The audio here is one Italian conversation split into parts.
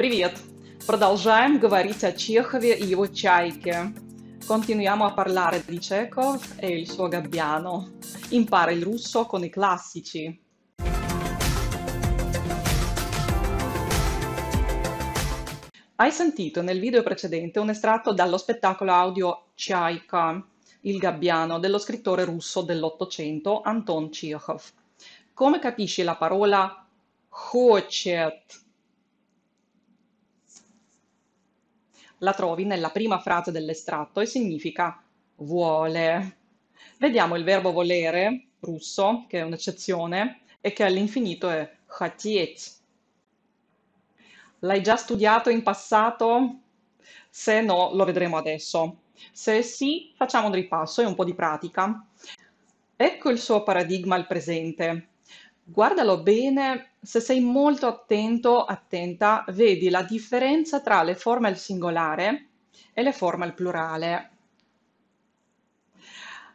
Привет! Продолжаем говорить о Чехове и его чайке. Continuiamo a parlare di Chekhov e il suo gabbiano. Impara il russo con i classici. Hai sentito nel video precedente un estratto dallo spettacolo audio Chaika, il gabbiano, dello scrittore russo dell'Ottocento Anton Chekhov. Come capisci la parola хочет? la trovi nella prima frase dell'estratto e significa vuole. Vediamo il verbo volere russo, che è un'eccezione, e che all'infinito è хотеть. L'hai già studiato in passato? Se no, lo vedremo adesso. Se sì, facciamo un ripasso e un po' di pratica. Ecco il suo paradigma al presente guardalo bene, se sei molto attento, attenta, vedi la differenza tra le forme al singolare e le forme al plurale.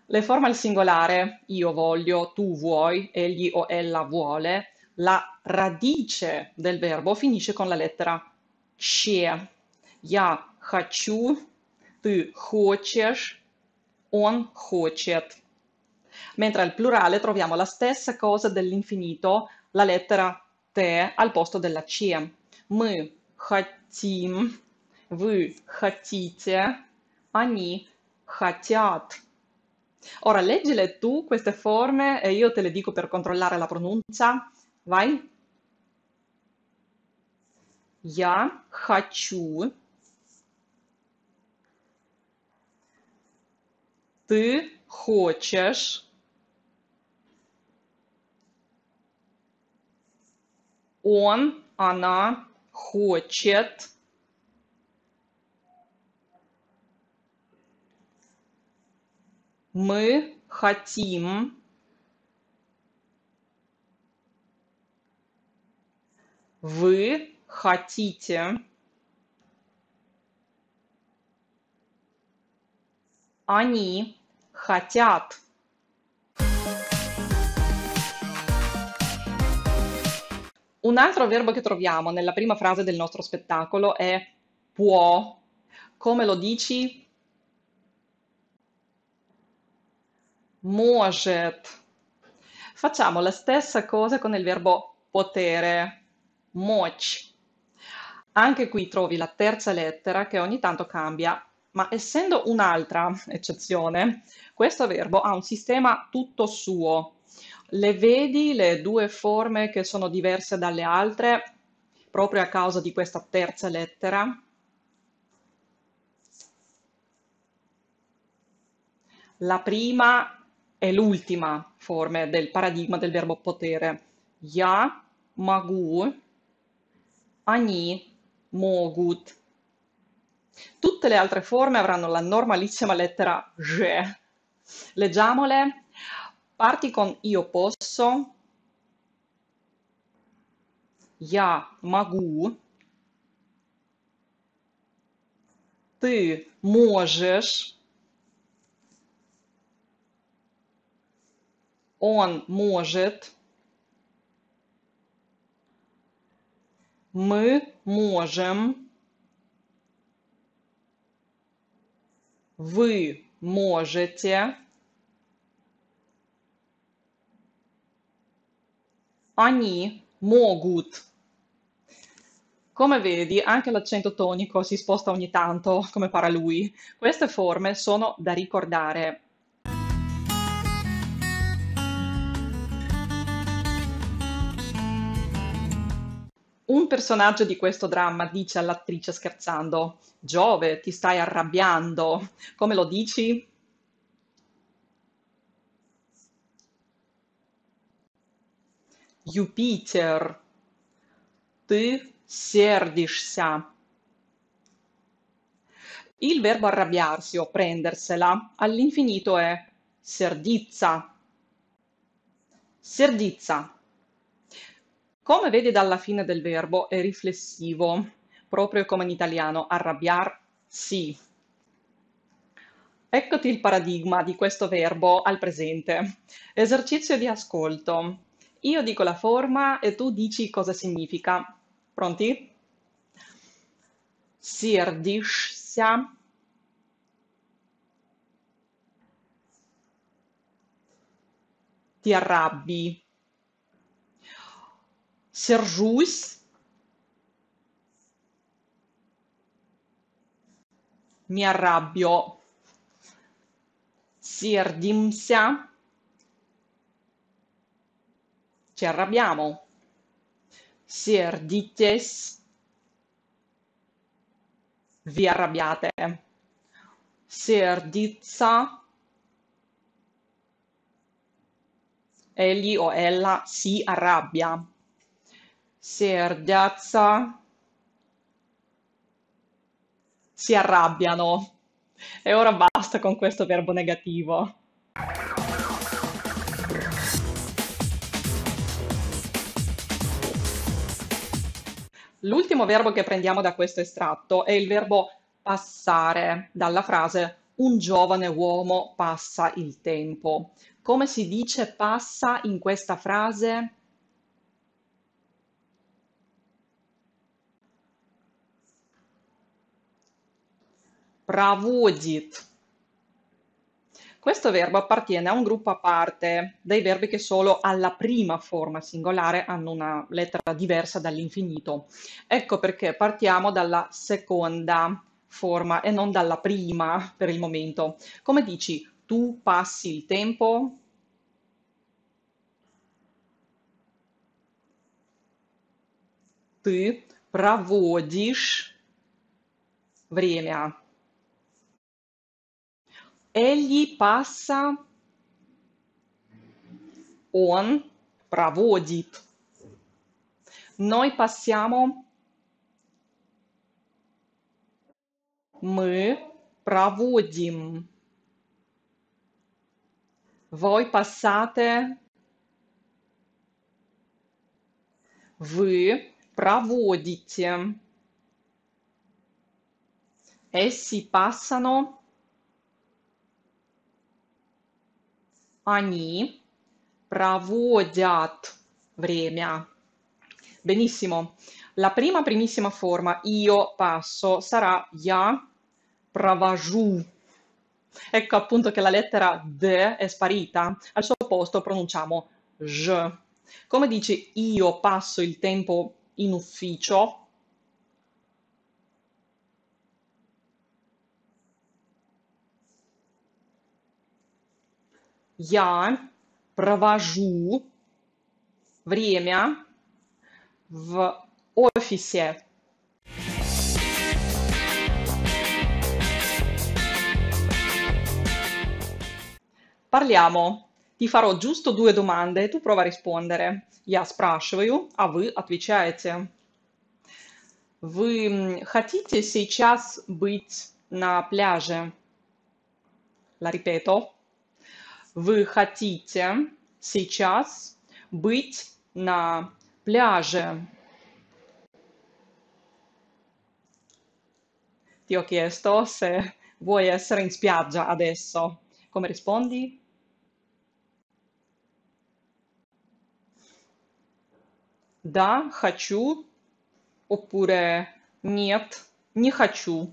Le forme al singolare, io voglio, tu vuoi, egli o ella vuole, la radice del verbo finisce con la lettera che. Я хочу, ты хочешь, он хочет mentre al plurale troviamo la stessa cosa dell'infinito, la lettera T al posto della C. Мы хотим, вы хотите, они хотят. Ora leggile tu queste forme e io te le dico per controllare la pronuncia. Vai. Я хочу. Ты хочешь. Он, она хочет. Мы хотим. Вы хотите. Они хотят. Un altro verbo che troviamo nella prima frase del nostro spettacolo è può. Come lo dici? может. Facciamo la stessa cosa con il verbo potere, moch. Anche qui trovi la terza lettera che ogni tanto cambia, ma essendo un'altra eccezione, questo verbo ha un sistema tutto suo, le vedi le due forme che sono diverse dalle altre proprio a causa di questa terza lettera? La prima è l'ultima forma del paradigma del verbo potere. Ya magu они mogut. Tutte le altre forme avranno la normalissima lettera G. Leggiamole. Parti con «io posso», «я могу», «ты можешь», «он может», «мы можем», «вы можете», ogni mogut. Come vedi, anche l'accento tonico si sposta ogni tanto, come para lui. Queste forme sono da ricordare. Un personaggio di questo dramma dice all'attrice scherzando, Giove, ti stai arrabbiando, come lo dici? Юпитер, ты сердишься. Il verbo arrabbiarsi o prendersela all'infinito è servizza. Serdizza. Come vedi dalla fine del verbo è riflessivo, proprio come in italiano arrabbiarsi. Eccoti il paradigma di questo verbo al presente. Esercizio di ascolto. Io dico la forma e tu dici cosa significa. Pronti? Сердишься. Ti arrabbi. Сержусь. Mi arrabbio. Сердимся ci arrabbiamo. Sir dites, vi arrabbiate. Sir dizza, egli o ella si arrabbia. Sir dazza, si arrabbiano. E ora basta con questo verbo negativo. L'ultimo verbo che prendiamo da questo estratto è il verbo passare, dalla frase un giovane uomo passa il tempo. Come si dice passa in questa frase? Проводит. Questo verbo appartiene a un gruppo a parte dei verbi che solo alla prima forma singolare hanno una lettera diversa dall'infinito. Ecco perché partiamo dalla seconda forma e non dalla prima per il momento. Come dici, tu passi il tempo? Ты проводишь время egli passa, он проводит, noi passiamo, мы проводим, voi passate, вы проводите. Essi passano Они проводят время. Benissimo. La prima primissima forma, io passo, sarà я провожу. Ecco appunto che la lettera D è sparita. Al suo posto pronunciamo J. Come dici io passo il tempo in ufficio, я провожу время в офисе. Parliamo. Ti farò giusto due domande e tu prova a rispondere. Я спрашиваю, а вы отвечаете. Вы хотите сейчас быть на пляже? La ripeto. Вы хотите сейчас быть на пляже? Ti ho chiesto se vuoi essere in spiaggia adesso. Come rispondi? Da, хочу. Oppure niet, не хочу.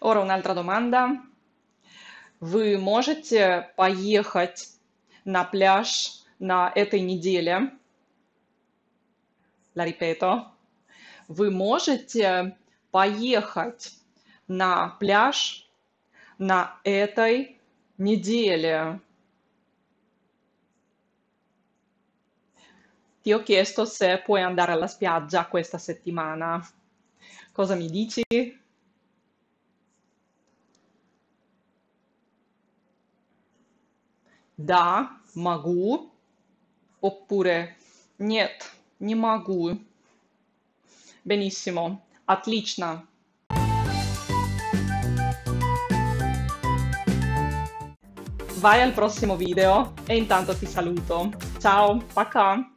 Ora un'altra domanda. вы можете поехать на пляж на этой неделе. La ripeto. Вы можете поехать на пляж на этой неделе. Ti ho chiesto se puoi andare alla spiaggia questa settimana. Cosa mi dici? da, могу, oppure нет, не magu. Benissimo, отлично. Vai al prossimo video e intanto ti saluto. Ciao, пока!